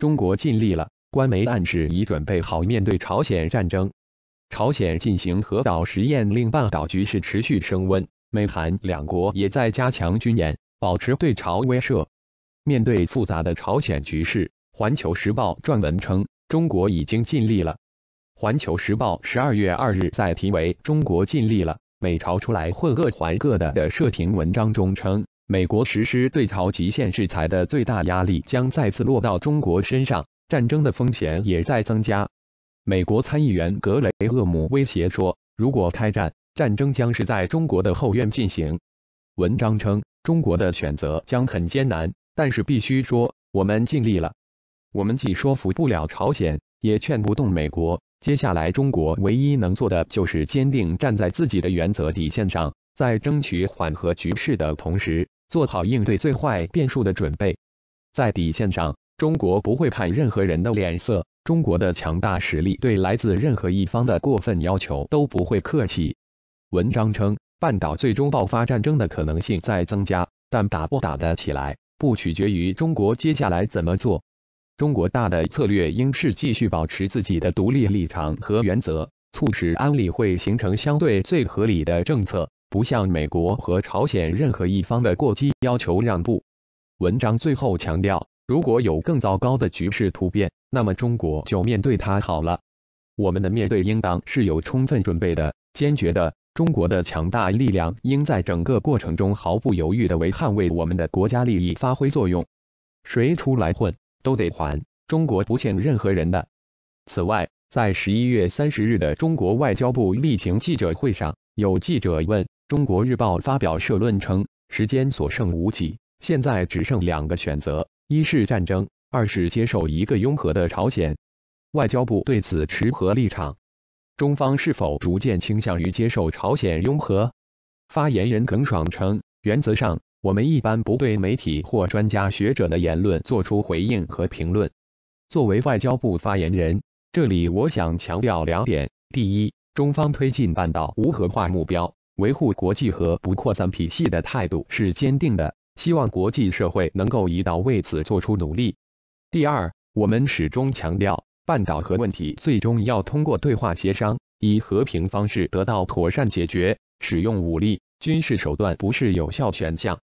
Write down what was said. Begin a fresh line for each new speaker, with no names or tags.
中国尽力了，官媒暗示已准备好面对朝鲜战争。朝鲜进行核导实验，令半岛局势持续升温。美韩两国也在加强军演，保持对朝威慑。面对复杂的朝鲜局势，《环球时报》撰文称，中国已经尽力了。《环球时报》十二月二日在题为“中国尽力了，美朝出来混各怀各的”的社评文章中称。美国实施对朝极限制裁的最大压力将再次落到中国身上，战争的风险也在增加。美国参议员格雷厄姆威胁说：“如果开战，战争将是在中国的后院进行。”文章称，中国的选择将很艰难，但是必须说，我们尽力了。我们既说服不了朝鲜，也劝不动美国。接下来，中国唯一能做的就是坚定站在自己的原则底线上，在争取缓和局势的同时。做好应对最坏变数的准备，在底线上，中国不会看任何人的脸色。中国的强大实力对来自任何一方的过分要求都不会客气。文章称，半岛最终爆发战争的可能性在增加，但打不打得起来，不取决于中国接下来怎么做。中国大的策略应是继续保持自己的独立立场和原则，促使安理会形成相对最合理的政策。不向美国和朝鲜任何一方的过激要求让步。文章最后强调，如果有更糟糕的局势突变，那么中国就面对它好了。我们的面对应当是有充分准备的、坚决的。中国的强大力量应在整个过程中毫不犹豫地为捍卫我们的国家利益发挥作用。谁出来混，都得还。中国不欠任何人的。此外，在十一月三十日的中国外交部例行记者会上，有记者问。中国日报发表社论称，时间所剩无几，现在只剩两个选择：一是战争，二是接受一个拥核的朝鲜。外交部对此持何立场？中方是否逐渐倾向于接受朝鲜拥核？发言人耿爽称，原则上，我们一般不对媒体或专家学者的言论作出回应和评论。作为外交部发言人，这里我想强调两点：第一，中方推进半岛无核化目标。维护国际和不扩散体系的态度是坚定的，希望国际社会能够一道为此做出努力。第二，我们始终强调，半岛核问题最终要通过对话协商，以和平方式得到妥善解决，使用武力、军事手段不是有效选项。